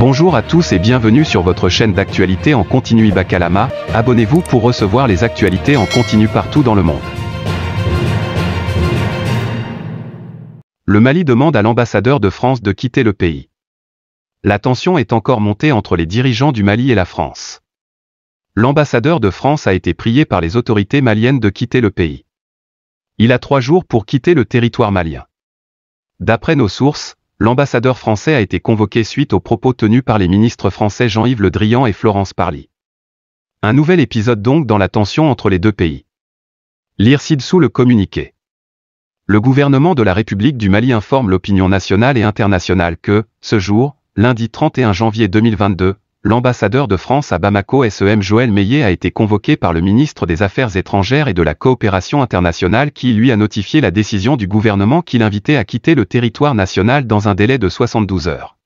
Bonjour à tous et bienvenue sur votre chaîne d'actualités en continu IbaKalama, abonnez-vous pour recevoir les actualités en continu partout dans le monde. Le Mali demande à l'ambassadeur de France de quitter le pays. La tension est encore montée entre les dirigeants du Mali et la France. L'ambassadeur de France a été prié par les autorités maliennes de quitter le pays. Il a trois jours pour quitter le territoire malien. D'après nos sources, l'ambassadeur français a été convoqué suite aux propos tenus par les ministres français Jean-Yves Le Drian et Florence Parly. Un nouvel épisode donc dans la tension entre les deux pays. Lire ci-dessous le communiqué. Le gouvernement de la République du Mali informe l'opinion nationale et internationale que, ce jour, lundi 31 janvier 2022, L'ambassadeur de France à Bamako SEM Joël Meillet a été convoqué par le ministre des Affaires étrangères et de la coopération internationale qui lui a notifié la décision du gouvernement qui l'invitait à quitter le territoire national dans un délai de 72 heures.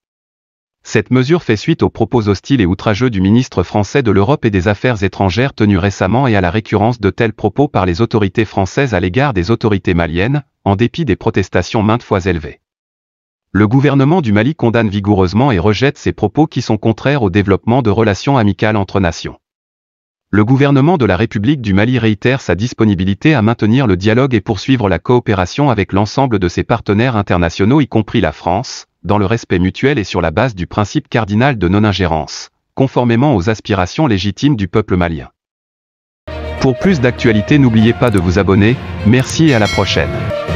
Cette mesure fait suite aux propos hostiles et outrageux du ministre français de l'Europe et des Affaires étrangères tenus récemment et à la récurrence de tels propos par les autorités françaises à l'égard des autorités maliennes, en dépit des protestations maintes fois élevées. Le gouvernement du Mali condamne vigoureusement et rejette ces propos qui sont contraires au développement de relations amicales entre nations. Le gouvernement de la République du Mali réitère sa disponibilité à maintenir le dialogue et poursuivre la coopération avec l'ensemble de ses partenaires internationaux, y compris la France, dans le respect mutuel et sur la base du principe cardinal de non-ingérence, conformément aux aspirations légitimes du peuple malien. Pour plus d'actualités, n'oubliez pas de vous abonner, merci et à la prochaine.